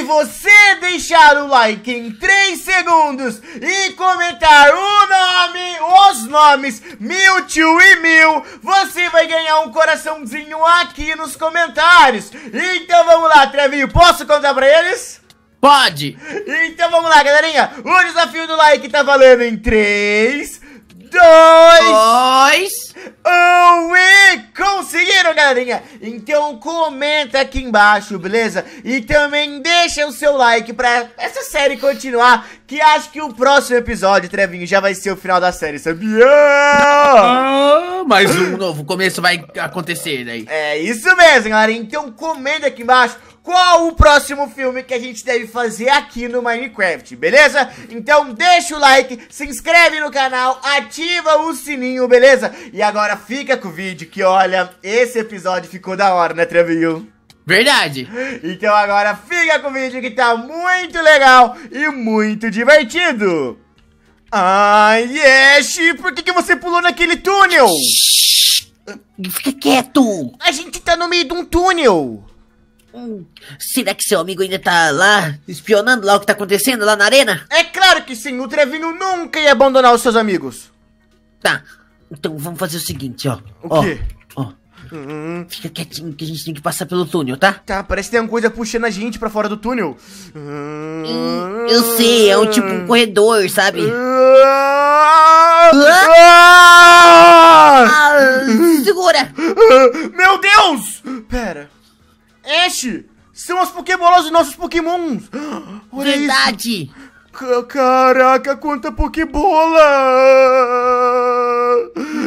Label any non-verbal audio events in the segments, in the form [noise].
se você deixar o like em 3 segundos e comentar o nome, os nomes, Mewtwo e Mil, você vai ganhar um coraçãozinho aqui nos comentários. Então vamos lá, Trevinho, posso contar pra eles? Pode! Então vamos lá, galerinha! O desafio do like tá valendo em 3, dois, dois. um e conseguiram, galerinha! Então comenta aqui embaixo, beleza? E também deixa o seu like pra essa série continuar, que acho que o próximo episódio, Trevinho, já vai ser o final da série, sabia? Ah, mais um novo começo vai acontecer daí. É isso mesmo, galera. Então comenta aqui embaixo qual o próximo filme que a gente deve fazer aqui no Minecraft, beleza? Então deixa o like, se inscreve no canal, ativa o sininho, beleza? E agora fica com o vídeo que, olha, esse episódio ficou da hora, né, Trevinho? Verdade. Então agora fica com o vídeo que tá muito legal e muito divertido. Ai, Yesh, por que, que você pulou naquele túnel? Fica quieto. A gente tá no meio de um túnel. Hum, será que seu amigo ainda tá lá, espionando lá o que tá acontecendo lá na arena? É claro que sim, o Trevino nunca ia abandonar os seus amigos. Tá, então vamos fazer o seguinte, ó. O quê? Ó. Hum. Fica quietinho que a gente tem que passar pelo túnel, tá? Tá, parece que tem alguma coisa puxando a gente pra fora do túnel. Hum, eu sei, é um tipo um corredor, sabe? Ah! Ah! Ah! Segura! [laughs] Meu Deus! Pera. Ash, são as pokebolas dos nossos Pokémons. [gasps] Olha Verdade. Isso. Caraca, quanta pokebola.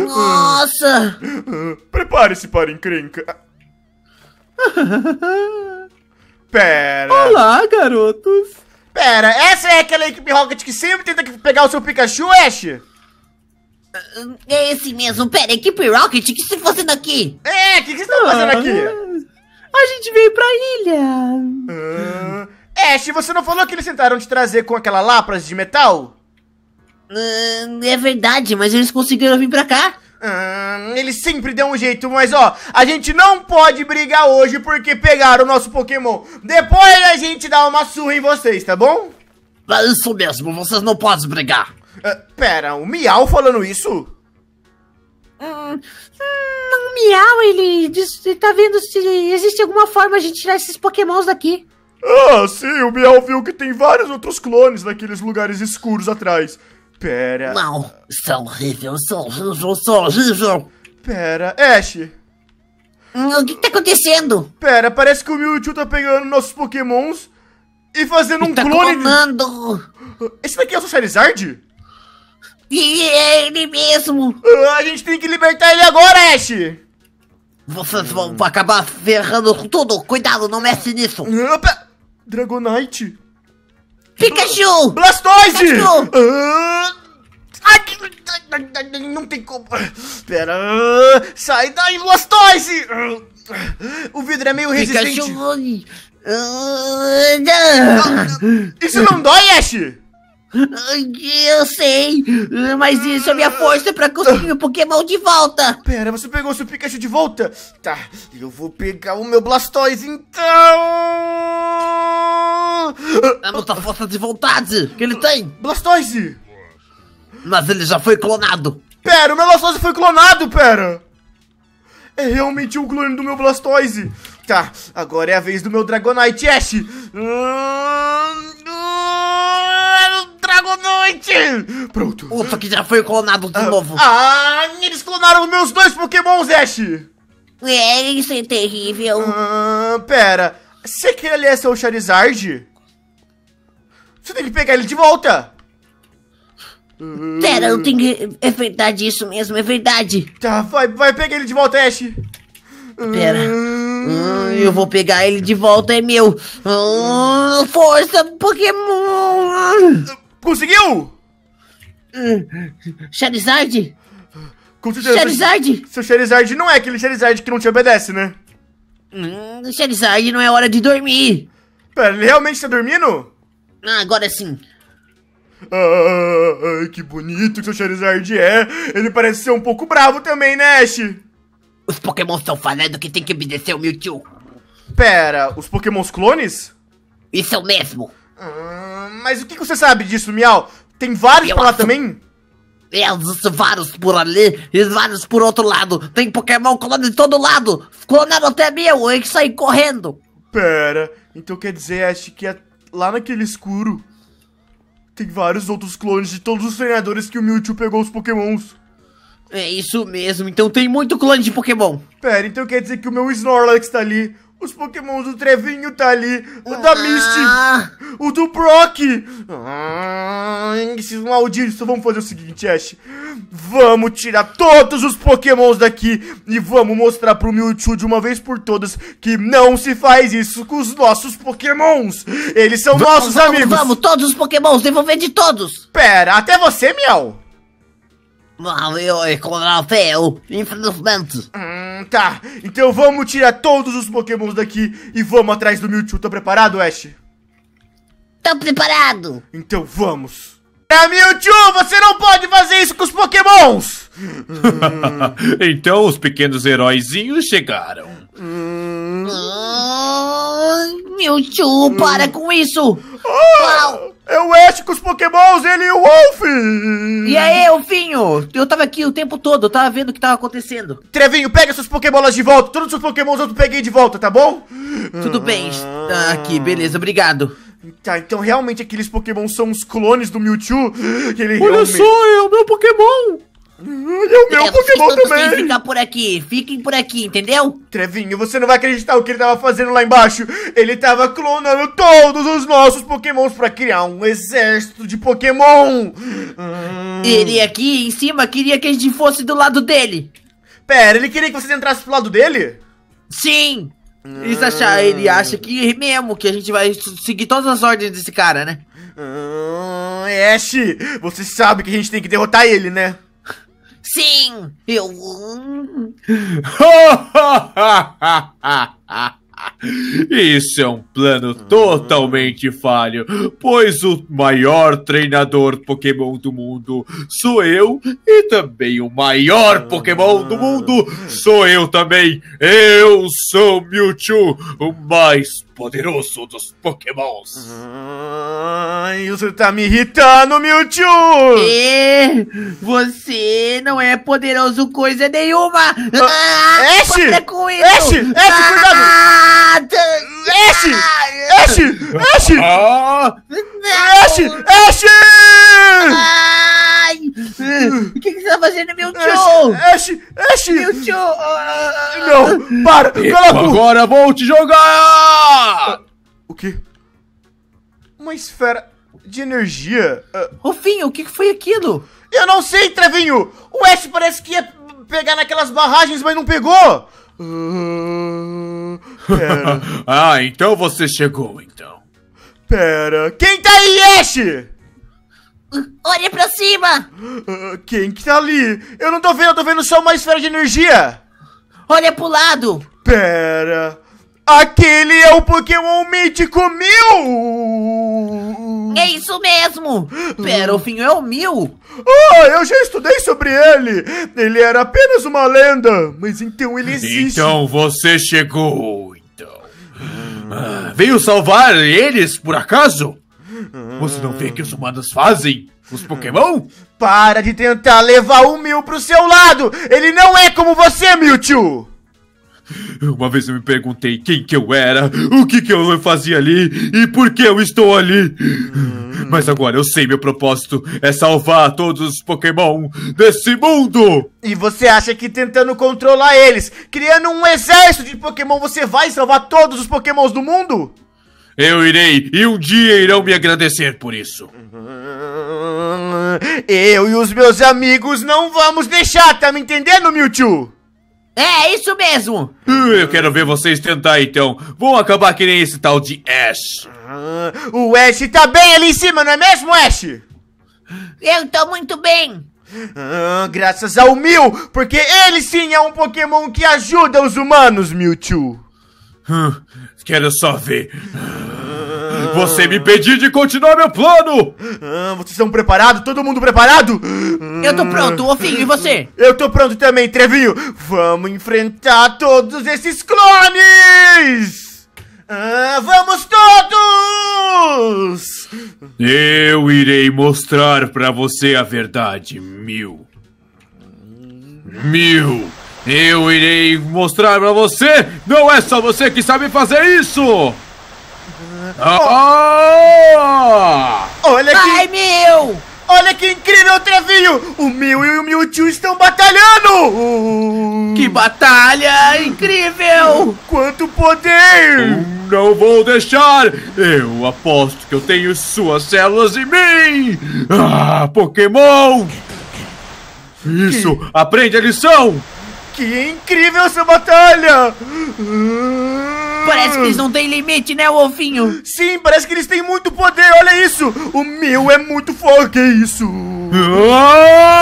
Nossa! [gasps] Prepare-se para encrenca. [laughs] Pera. Olá, garotos. Pera, essa é aquela equipe Rocket que sempre tenta pegar o seu Pikachu, Ash? É esse mesmo, pera, equipe Rocket, que se fosse aqui. É, o que, que você fazendo aqui? Ah. A gente veio pra ilha. Ah. Ash, você não falou que eles tentaram te trazer com aquela lápis de metal? Uh, é verdade, mas eles conseguiram vir pra cá. Ah, eles sempre dão um jeito, mas ó, a gente não pode brigar hoje porque pegaram o nosso Pokémon. Depois a gente dá uma surra em vocês, tá bom? É isso mesmo, vocês não podem brigar. Uh, pera, o Miau falando isso? hum. hum o Miau, ele, ele tá vendo se existe alguma forma de tirar esses pokémons daqui. Ah, sim, o Miau viu que tem vários outros clones naqueles lugares escuros atrás. Pera. Não, são é horríveis, são é horríveis, são é horríveis. Pera, Ash. Hum, o que tá acontecendo? Pera, parece que o Mewtwo tá pegando nossos pokémons e fazendo um tá clone. Clonando. De... Esse daqui é o Charizard? E é ele mesmo! Ah, a gente tem que libertar ele agora, Ash! Vocês hum. vão acabar ferrando com tudo. Cuidado, não mexe nisso. Opa! Dragonite. Pikachu! Blastoise! Pikachu! Ah, ai, ai, ai, não tem como. espera Sai daí, Blastoise! O vidro é meio resistente. Pikachu! Ah, isso não dói, Ash? Eu sei, mas isso é minha força pra conseguir o Pokémon de volta. Pera, você pegou seu Pikachu de volta? Tá, eu vou pegar o meu Blastoise então. É muita força de vontade que ele tem. Blastoise. Mas ele já foi clonado. Pera, o meu Blastoise foi clonado, pera. É realmente um clone do meu Blastoise. Tá, agora é a vez do meu Dragonite Ash. Hum boa noite! Pronto. Ufa, que já foi clonado de ah, novo. Ah, eles clonaram meus dois pokémons, Ash! É, isso é terrível. Ah, pera, você quer ali é seu Charizard, você tem que pegar ele de volta. Pera, eu tenho que... É verdade isso mesmo, é verdade. Tá, vai, vai, pegar ele de volta, Ash. Pera. Hum, eu vou pegar ele de volta, é meu. Hum, força, Pokémon! Conseguiu? Eh, Charizard! Com certeza, Charizard! Seu Charizard não é aquele Charizard que não te obedece, né? Hum, Charizard, não é hora de dormir! Pera, ele realmente tá dormindo? Ah, agora sim. Ah, que bonito que seu Charizard é! Ele parece ser um pouco bravo também, né, Ash? Os Pokémon estão falando que tem que obedecer o Mewtwo. Pera, os Pokémons clones? Isso é o mesmo. Ah, mas o que, que você sabe disso, Miau? Tem vários eu pra lá acho... também? É, vários por ali e vários por outro lado. Tem Pokémon clonando de todo lado. Clonaram até meu, eu que sair correndo. Pera, então quer dizer, acho que é lá naquele escuro tem vários outros clones de todos os treinadores que o Mewtwo pegou os Pokémons. É isso mesmo, então tem muito clone de Pokémon. Pera, então quer dizer que o meu Snorlax tá ali, os pokémons do Trevinho tá ali, o da ah. Misty, o do Brock. esses malditos, então vamos fazer o seguinte, Ash. Vamos tirar todos os pokémons daqui e vamos mostrar pro Mewtwo de uma vez por todas que não se faz isso com os nossos pokémons. Eles são vamos, nossos vamos, amigos. Vamos, todos os pokémons, devolver de todos. Pera, até você, Miau. Valeu, eu, eu, infelizmente. Hum. Tá, então vamos tirar todos os pokémons daqui e vamos atrás do Mewtwo. Tá preparado, Ash? Tô preparado. Então vamos. É, Mewtwo, você não pode fazer isso com os pokémons! [laughs] então os pequenos heróizinhos chegaram. Mewtwo, para hum. com isso! Ah! Uau! É o Ash com os pokémons, ele e o Wolf! E aí, Elfinho? Eu tava aqui o tempo todo, eu tava vendo o que tava acontecendo. Trevinho, pega seus pokébolas de volta, todos os seus pokémons eu peguei de volta, tá bom? Tudo bem, tá aqui, beleza, obrigado. Tá, então realmente aqueles pokémons são os clones do Mewtwo? Ele Olha realmente... só, é o meu pokémon! E o meu é, Pokémon também! ficar por aqui, fiquem por aqui, entendeu? Trevinho, você não vai acreditar o que ele tava fazendo lá embaixo. Ele tava clonando todos os nossos Pokémons pra criar um exército de Pokémon. Hum. Ele aqui em cima queria que a gente fosse do lado dele. Pera, ele queria que vocês entrassem pro lado dele? Sim! ele hum. acha que é mesmo que a gente vai seguir todas as ordens desse cara, né? Hum, Ash, você sabe que a gente tem que derrotar ele, né? Sim! Eu. [laughs] Isso é um plano totalmente falho, pois o maior treinador Pokémon do mundo sou eu, e também o maior Pokémon do mundo sou eu também. Eu sou Mewtwo, o mais poderoso dos pokémons. Ah, você tá me irritando, Mewtwo! É, você não é poderoso coisa nenhuma! Ah, ah, é ah tá. Ash! Ash! Ash, ah, cuidado! Ash! Ash! Ash! Ash! Ash! Hum. O que, que você tá fazendo, meu tio? Ash, Ash! Meu tio! Ah, ah, ah. Não, para! Cala a Agora vou te jogar! O quê? Uma esfera de energia? Rufinho, o que foi aquilo? Eu não sei, Trevinho! O Ash parece que ia pegar naquelas barragens, mas não pegou! Uh, [laughs] ah, então você chegou, então. Pera, quem tá aí, Ash? Olha pra cima! Uh, quem que tá ali? Eu não tô vendo, eu tô vendo só uma esfera de energia! Olha pro lado! Pera... Aquele é o Pokémon mítico Mil! É isso mesmo! Pera, o fim é o Mil! Ah, eu já estudei sobre ele! Ele era apenas uma lenda, mas então ele existe! Então você chegou, então... Ah, veio salvar eles, por acaso? Você não vê que os humanos fazem? Os Pokémon? Para de tentar levar o Mil pro seu lado! Ele não é como você, Mewtwo! Uma vez eu me perguntei quem que eu era, o que que eu fazia ali e por que eu estou ali. Mas agora eu sei meu propósito é salvar todos os Pokémon desse mundo. E você acha que tentando controlar eles, criando um exército de Pokémon, você vai salvar todos os Pokémons do mundo? Eu irei e um dia irão me agradecer por isso. Eu e os meus amigos não vamos deixar, tá me entendendo, Mewtwo? É, isso mesmo! Hum, eu quero ver vocês tentar então. Vão acabar que nem esse tal de Ash. Ah, o Ash tá bem ali em cima, não é mesmo, Ash? Eu tô muito bem! Ah, graças ao Mil, porque ele sim é um Pokémon que ajuda os humanos, Mewtwo. Hum, quero só ver. Você me pediu de continuar meu plano! Hum, vocês estão preparados? Todo mundo preparado? Eu tô pronto, Ofinho, e você? Eu tô pronto também, Trevinho! Vamos enfrentar todos esses clones! Hum, vamos todos! Eu irei mostrar para você a verdade, Mil. Mil! Eu irei mostrar pra você! Não é só você que sabe fazer isso! Ah, oh. Olha que... Ai, meu! Olha que incrível, Trevinho! O meu e o Mewtwo estão batalhando! Que batalha incrível! Quanto poder! Não vou deixar! Eu aposto que eu tenho suas células em mim! Ah, Pokémon! Isso! Aprende a lição! Que incrível essa batalha! Parece que eles não têm limite, né, Wolfinho? Sim, parece que eles têm muito poder, olha isso! O meu é muito forte, que é isso? Ah!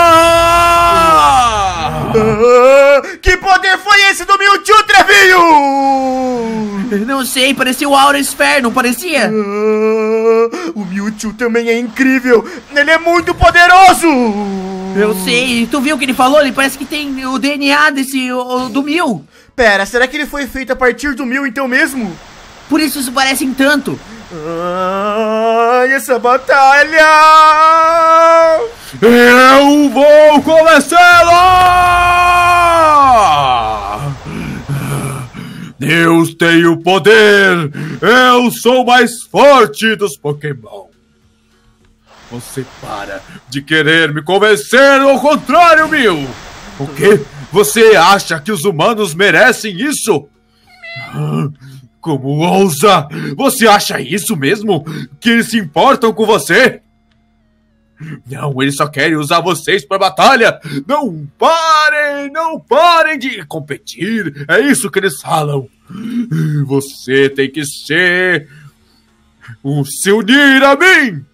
Ah, que poder foi esse do Mewtwo, Trevinho? Não sei, parecia o Aura Esfera, não parecia? Ah, o Mewtwo também é incrível. Ele é muito poderoso. Eu sei, tu viu o que ele falou? Ele parece que tem o DNA desse o, do Mew. Pera, será que ele foi feito a partir do Mew então mesmo? Por isso se parecem tanto. Ai, ah, essa batalha! Eu vou começar! tenho poder! Eu sou mais forte dos Pokémon! Você para de querer me convencer ao contrário, Mil! O quê? Você acha que os humanos merecem isso? Como ousa! Você acha isso mesmo? Que eles se importam com você? Não, eles só querem usar vocês para batalha! Não parem! Não parem de competir! É isso que eles falam! Você tem que ser. O seu unir mim!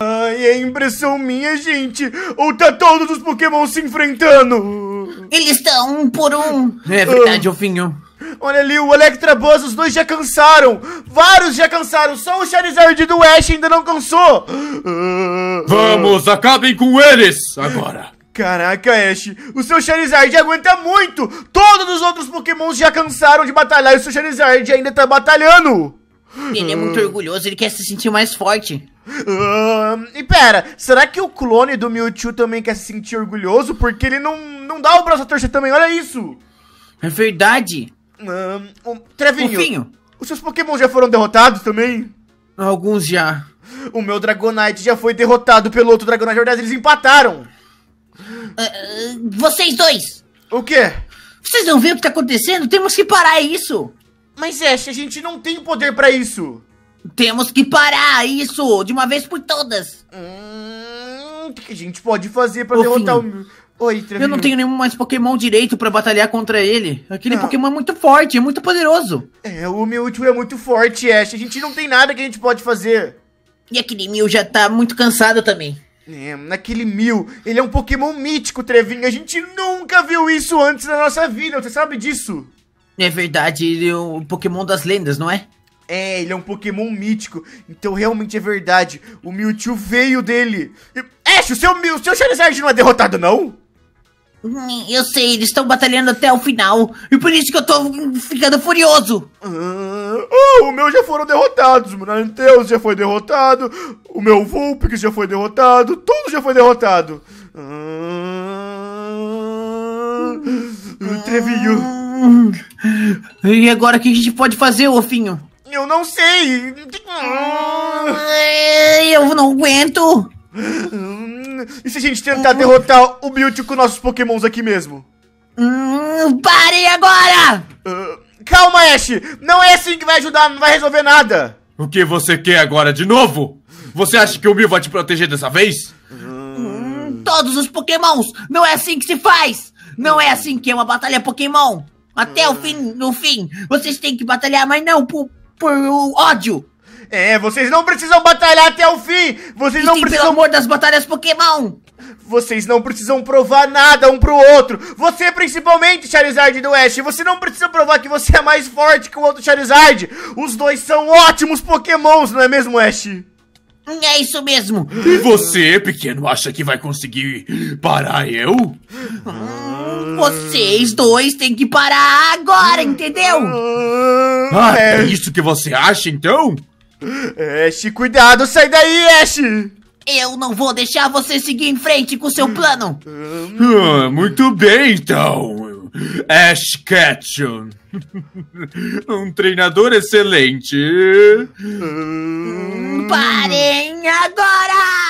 Ai, é impressão minha, gente! Ou tá todos os Pokémon se enfrentando? Eles estão um por um! É verdade, Ovinho. Ah, olha ali, o Electra Buzz, os dois já cansaram! Vários já cansaram, só o Charizard do Ash ainda não cansou! Ah. Vamos, acabem com eles agora! Caraca, Ash, o seu Charizard aguenta muito! Todos os outros pokémons já cansaram de batalhar e o seu Charizard ainda tá batalhando! Ele é muito hum. orgulhoso, ele quer se sentir mais forte. Uh, e pera, será que o clone do Mewtwo também quer se sentir orgulhoso? Porque ele não, não dá o braço a torcer também, olha isso! É verdade! Uh, um, Trevinho, os seus Pokémon já foram derrotados também? Alguns já. O meu Dragonite já foi derrotado pelo outro Dragonite, na verdade eles empataram. Uh, vocês dois! O quê? Vocês não veem o que tá acontecendo? Temos que parar isso! Mas, Ash, a gente não tem poder para isso! Temos que parar isso de uma vez por todas! Hum, o que a gente pode fazer para derrotar o. Oi, Eu não tenho nenhum mais Pokémon direito para batalhar contra ele. Aquele ah. Pokémon é muito forte, é muito poderoso. É, o Mewtwo é muito forte, Ash. A gente não tem nada que a gente pode fazer. E aquele Mew já tá muito cansado também. É, naquele mil. Ele é um Pokémon mítico, Trevinho. A gente nunca viu isso antes na nossa vida. Você sabe disso? É verdade, ele é um Pokémon das lendas, não é? É, ele é um Pokémon mítico. Então realmente é verdade. O Mewtwo veio dele. é Ash, o seu, o seu Charizard não é derrotado, não? Hum, eu sei, eles estão batalhando até o final. E por isso que eu tô ficando furioso. Uh, o meu já foram derrotados. O Nanteus já foi derrotado. O meu Vulpix já foi derrotado. Tudo já foi derrotado. Uh, ah, Trevinho. Ah. E agora o que a gente pode fazer, Ofinho? Eu não sei. Eu não aguento. E se a gente tentar uhum. derrotar o Mewtwo com nossos pokémons aqui mesmo? Hum, parem agora! Uh, calma, Ash! Não é assim que vai ajudar, não vai resolver nada! O que você quer agora de novo? Você acha que o Mew vai te proteger dessa vez? Hum, todos os pokémons! Não é assim que se faz! Não é assim que é uma batalha pokémon! Até hum. o fim, no fim, vocês têm que batalhar, mas não por, por ódio! É, vocês não precisam batalhar até o fim! Vocês e não sim, precisam. Pelo amor das batalhas Pokémon! Vocês não precisam provar nada um pro outro. Você, principalmente, Charizard do Oeste, você não precisa provar que você é mais forte que o outro Charizard. Os dois são ótimos Pokémons, não é mesmo, Ash? É isso mesmo. E você, pequeno, acha que vai conseguir parar eu? Ah, vocês dois têm que parar agora, entendeu? Ah, ah é. é isso que você acha, então? Ash, cuidado, sai daí, Ash! Eu não vou deixar você seguir em frente com seu plano! Ah, muito bem, então! Ash Ketchum! um treinador excelente! Hum, parem agora!